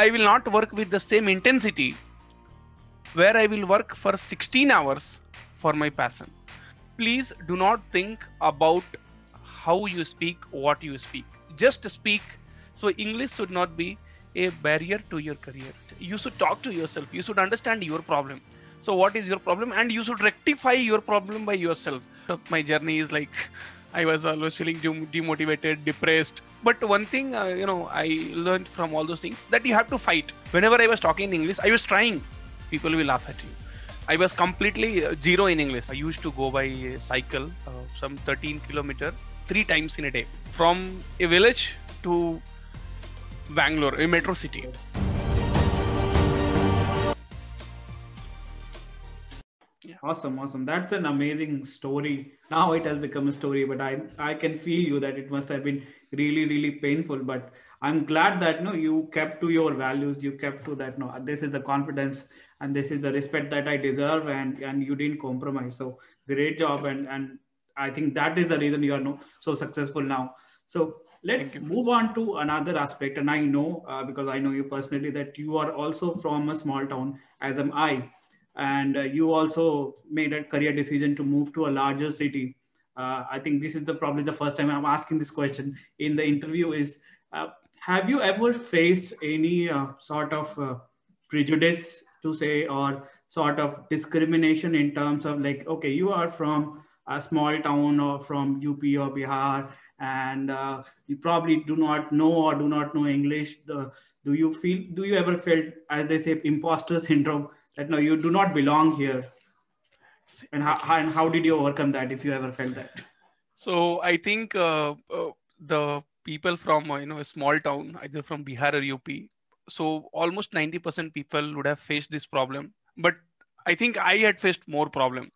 I will not work with the same intensity where I will work for 16 hours for my passion. Please do not think about how you speak, what you speak. Just speak. So, English should not be a barrier to your career. You should talk to yourself. You should understand your problem. So, what is your problem? And you should rectify your problem by yourself. My journey is like I was always feeling demotivated, depressed. But one thing, uh, you know, I learned from all those things that you have to fight. Whenever I was talking in English, I was trying. People will laugh at you. I was completely uh, zero in English. I used to go by cycle, uh, some 13 kilometer, three times in a day, from a village to Bangalore, a metro city. yeah. Awesome, awesome. That's an amazing story. Now it has become a story, but I I can feel you that it must have been really really painful. But I'm glad that no, you kept to your values. You kept to that. No, this is the confidence and this is the respect that I deserve, and and you didn't compromise. So great job, and and I think that is the reason you are no, so successful now. So let's move on to another aspect, and I know uh, because I know you personally that you are also from a small town, as am I and uh, you also made a career decision to move to a larger city. Uh, I think this is the probably the first time I'm asking this question in the interview is, uh, have you ever faced any sort of prejudice to say or sort of discrimination in terms of like okay you are from a small town or from up or bihar and uh, you probably do not know or do not know english uh, do you feel do you ever felt as they say imposter syndrome that no, you do not belong here? And how, how and how did you overcome that if you ever felt that? So I think uh, uh, the people from uh, you know a small town, either from Bihar or UP, so almost 90% people would have faced this problem, but I think I had faced more problem.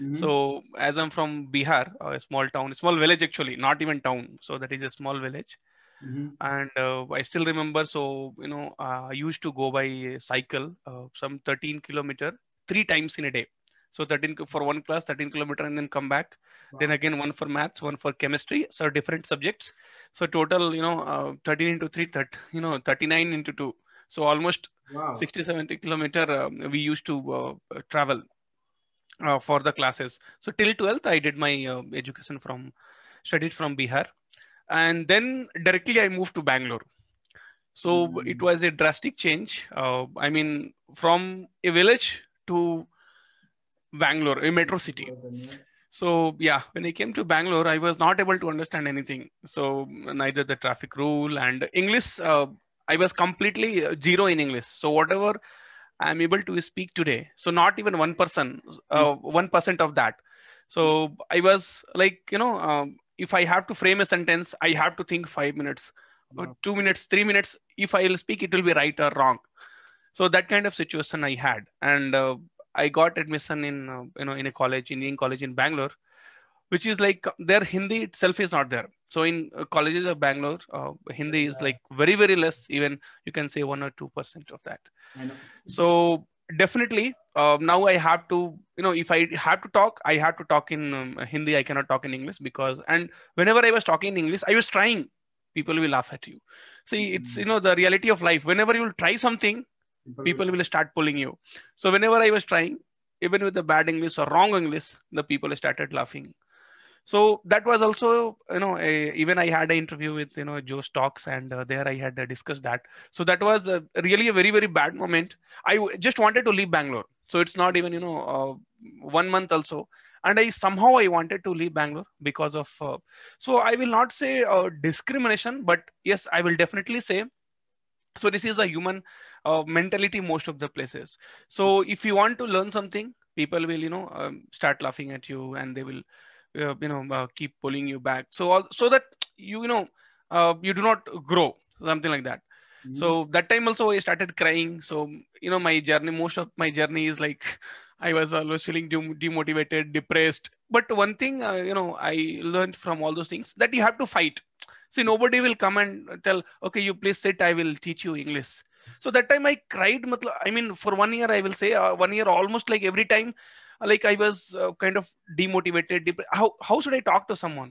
Mm-hmm. So as I'm from Bihar, a small town, a small village actually, not even town. So that is a small village. Mm-hmm. And uh, I still remember, so, you know, uh, I used to go by cycle, uh, some 13 kilometer, three times in a day. So 13 for one class, 13 kilometer, and then come back. Wow. Then again, one for maths, one for chemistry. So different subjects. So total, you know, uh, 13 into three, 30, you know, 39 into two. So almost wow. 60, 70 kilometer um, we used to travel. Uh, for the classes. So till 12th, I did my uh, education from, studied from Bihar and then directly i moved to bangalore so mm. it was a drastic change uh, i mean from a village to bangalore a metro city so yeah when i came to bangalore i was not able to understand anything so neither the traffic rule and english uh, i was completely uh, zero in english so whatever i'm able to speak today so not even one person uh, one percent of that so i was like you know um, if i have to frame a sentence i have to think 5 minutes wow. 2 minutes 3 minutes if i will speak it will be right or wrong so that kind of situation i had and uh, i got admission in uh, you know in a college indian college in bangalore which is like their hindi itself is not there so in uh, colleges of bangalore uh, hindi yeah. is like very very less even you can say 1 or 2% of that so definitely uh, now i have to you know if i have to talk i have to talk in um, hindi i cannot talk in english because and whenever i was talking in english i was trying people will laugh at you see it's hmm. you know the reality of life whenever you will try something people, people will start pulling you so whenever i was trying even with the bad english or wrong english the people started laughing so that was also you know a, even i had an interview with you know joe stocks and uh, there i had uh, discussed that so that was uh, really a very very bad moment I just wanted to leave bangalore so it's not even you know uh, one month also and i somehow i wanted to leave bangalore because of uh, so i will not say uh, discrimination but yes i will definitely say so this is a human mentality most of the places so if you want to learn something people will you know um, start laughing at you and they will uh, you know uh, keep pulling you back so all so that you you know uh, you do not grow something like that mm-hmm. so that time also i started crying so you know my journey most of my journey is like i was always feeling demotivated depressed but one thing uh, you know i learned from all those things that you have to fight see nobody will come and tell okay you please sit i will teach you english so that time i cried i mean for one year i will say uh, one year almost like every time like i was uh, kind of demotivated dep- how, how should i talk to someone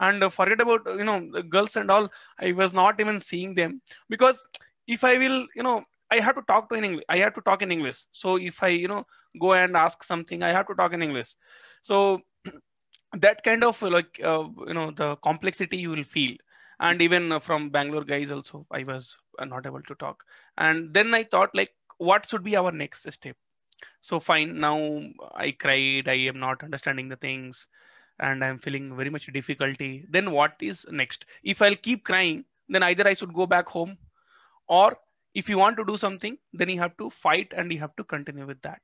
and uh, forget about you know girls and all i was not even seeing them because if i will you know i have to talk to in english i have to talk in english so if i you know go and ask something i have to talk in english so that kind of like uh, you know the complexity you will feel and even uh, from bangalore guys also i was uh, not able to talk and then i thought like what should be our next step so fine now i cried i am not understanding the things and i'm feeling very much difficulty then what is next if i'll keep crying then either i should go back home or if you want to do something then you have to fight and you have to continue with that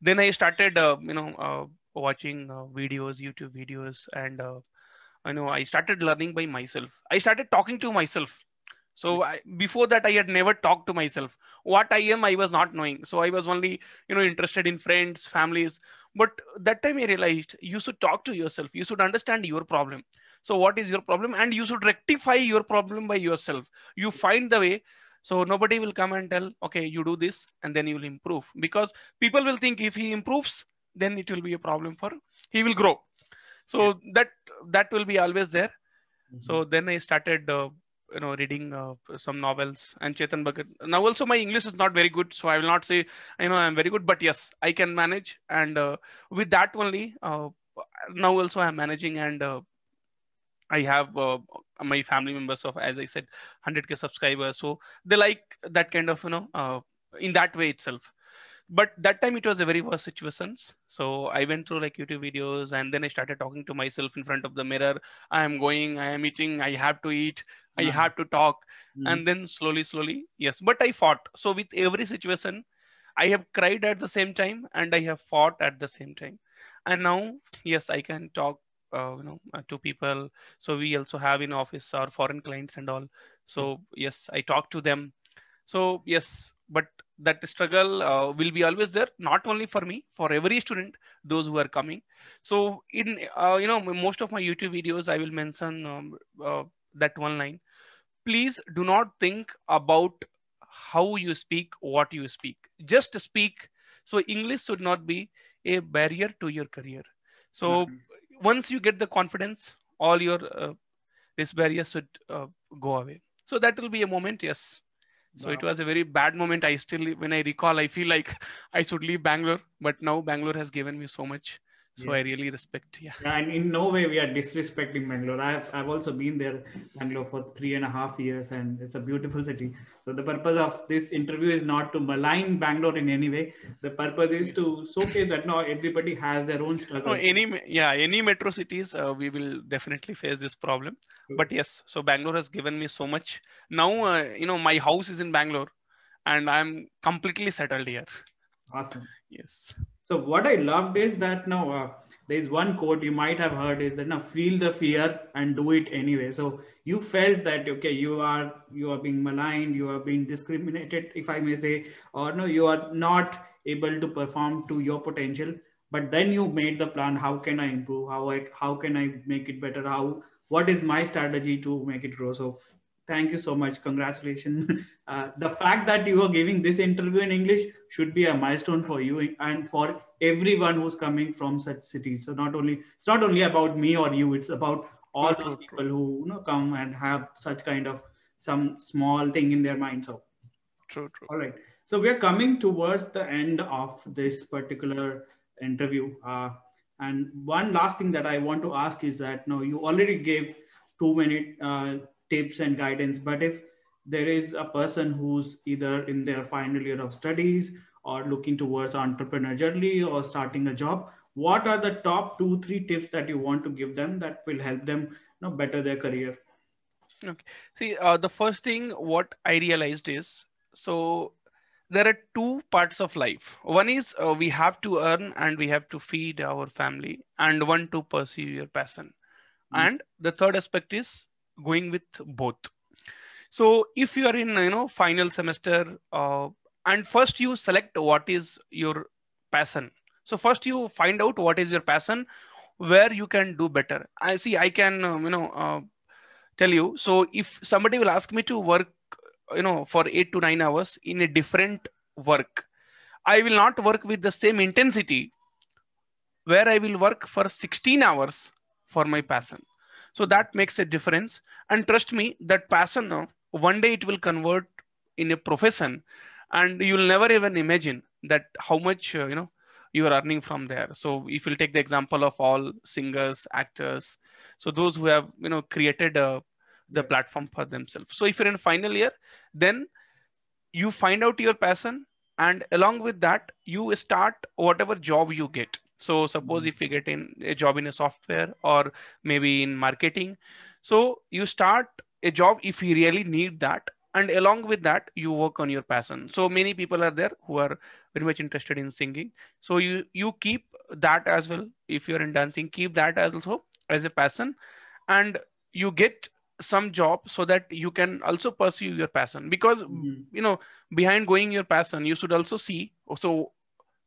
then i started uh, you know uh, watching uh, videos youtube videos and i uh, know i started learning by myself i started talking to myself so hmm. I, before that i had never talked to myself what i am i was not knowing so i was only you know interested in friends families but that time i realized you should talk to yourself you should understand your problem so what is your problem and you should rectify your problem by yourself you find the way so nobody will come and tell okay you do this and then you will improve because people will think if he improves then it will be a problem for he will grow so yeah. that that will be always there mm -hmm. so mm-hmm. then i started uh, you know reading uh, some novels and chetan bhagat now also my english is not very good so i will not say you know i'm very good but yes i can manage and uh, with that only uh, now also i'm managing and uh, i have uh, my family members of as i said 100k subscribers so they like that kind of you know uh, in that way itself but that time it was a very first situations so i went through like youtube videos and then i started talking to myself in front of the mirror i am going i am eating i have to eat i have to talk mm-hmm. and then slowly slowly yes but i fought so with every situation i have cried at the same time and i have fought at the same time and now yes i can talk uh, you know uh, to people so we also have in office our foreign clients and all so hmm. yes i talk to them so yes, but that struggle uh, will be always there, not only for me, for every student, those who are coming. So in, uh, you know, most of my YouTube videos, I will mention um, uh, that one line. Please do not think about how you speak, what you speak, just speak. So English should not be a barrier to your career. So nice. once you get the confidence, all your uh, this barrier should uh, go away. So that will be a moment. Yes. So wow. it was a very bad moment. I still, when I recall, I feel like I should leave Bangalore, but now Bangalore has given me so much. So yeah. I really respect. Yeah. yeah. And in no way we are disrespecting Bangalore. I've I've also been there, Bangalore, for three and a half years, and it's a beautiful city. So the purpose of this interview is not to malign Bangalore in any way. The purpose is yes. to showcase that now everybody has their own struggle. No, any yeah, any metro cities uh, we will definitely face this problem. But yes, so Bangalore has given me so much. Now uh, you know my house is in Bangalore, and I'm completely settled here. Awesome. Yes. So what I loved is that now uh, there is one quote you might have heard is that now feel the fear and do it anyway. So you felt that okay, you are you are being maligned, you are being discriminated, if I may say, or no, you are not able to perform to your potential. But then you made the plan. How can I improve? How I how can I make it better? How what is my strategy to make it grow? So Thank you so much. Congratulations. Uh, the fact that you are giving this interview in English should be a milestone for you and for everyone who's coming from such cities. So not only it's not only about me or you. It's about all those people who you know come and have such kind of some small thing in their mind. So true, true. All right. So we are coming towards the end of this particular interview. Uh, and one last thing that I want to ask is that now you already gave two minute uh, tips and guidance. But if there is a person who's either in their final year of studies or looking towards entrepreneur journey or starting a job, what are the top two, three tips that you want to give them that will help them you know, better their career? Okay. See, uh, the first thing what I realized is so there are two parts of life. One is uh, we have to earn and we have to feed our family, and one to pursue your passion. Mm. And the third aspect is going with both. So if you are in, you know, final semester uh, and first you select what is your passion. So first you find out what is your passion, where you can do better. I see, I can, um, you know, uh, tell you. So if somebody will ask me to work, you know, for eight to nine hours in a different work, I will not work with the same intensity where I will work for 16 hours for my passion. So that makes a difference. And trust me, that passion uh, one day it will convert in a profession and you'll never even imagine that how much, uh, you know, you are earning from there. So if you'll take the example of all singers, actors, so those who have, you know, created uh, the platform for themselves. So if you're in final year, then you find out your passion and along with that, you start whatever job you get so suppose hmm. if you get in a job in a software or maybe in marketing so you start a job if you really need that and along with that you work on your passion so many people are there who are very much interested in singing so you you keep that as well if you're in dancing keep that as also as a passion and you get some job so that you can also pursue your passion because mm-hmm. you know behind going your passion you should also see so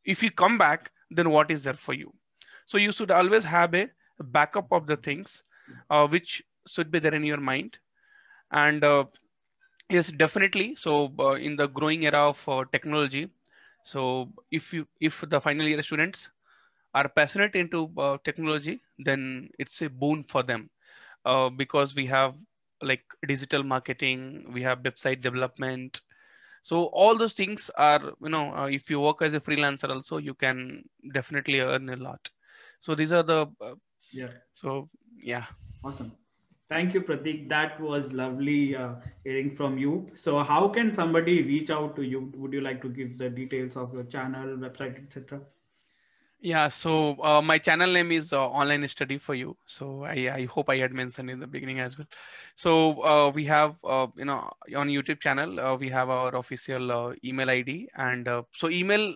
if you come back then what is there for you? So you should always have a backup of the things uh, which should be there in your mind. And uh, yes, definitely. So uh, in the growing era of uh, technology, so if you if the final year students are passionate into uh, technology, then it's a boon for them uh, because we have like digital marketing, we have website development, so all those things are you know uh, if you work as a freelancer also you can definitely earn a lot so these are the uh, yeah so yeah awesome thank you pratik that was lovely uh, hearing from you so how can somebody reach out to you would you like to give the details of your channel website etc yeah, so uh, my channel name is uh, Online Study for You. So I, I hope I had mentioned in the beginning as well. So uh, we have, uh, you know, on YouTube channel, uh, we have our official uh, email ID. And so email,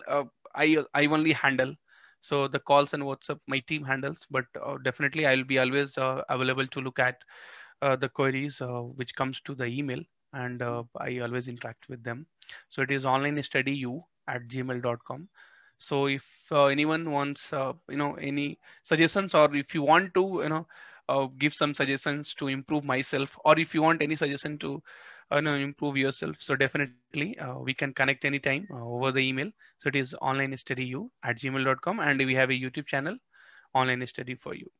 I, I only handle. So the calls and WhatsApp, my team handles, but definitely I'll be always available to look at the queries which comes to the email. And I always interact with them. So it is online study you at gmail.com. So if uh, anyone wants, uh, you know, any suggestions or if you want to, you know, uh, give some suggestions to improve myself or if you want any suggestion to uh, you know, improve yourself. So definitely we can connect anytime over the email. So it is online study you at gmail.com and we have a YouTube channel online study for you.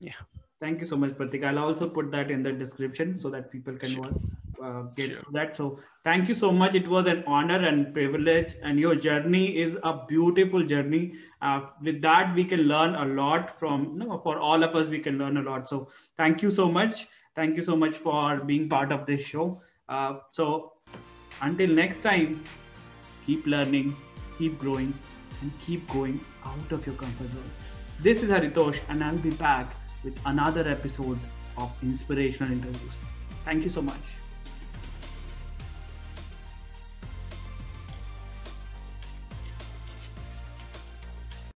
Yeah. Thank you so much, Pratik. I'll also put that in the description so that people can sure. watch uh, get sure. that. So thank you so much. It was an honor and privilege, and your journey is a beautiful journey. Uh, with that, we can learn a lot from. You know, for all of us, we can learn a lot. So thank you so much. Thank you so much for being part of this show. Uh, so until next time, keep learning, keep growing, and keep going out of your comfort zone. This is Haritosh, and I'll be back with another episode of Inspirational Interviews. Thank you so much.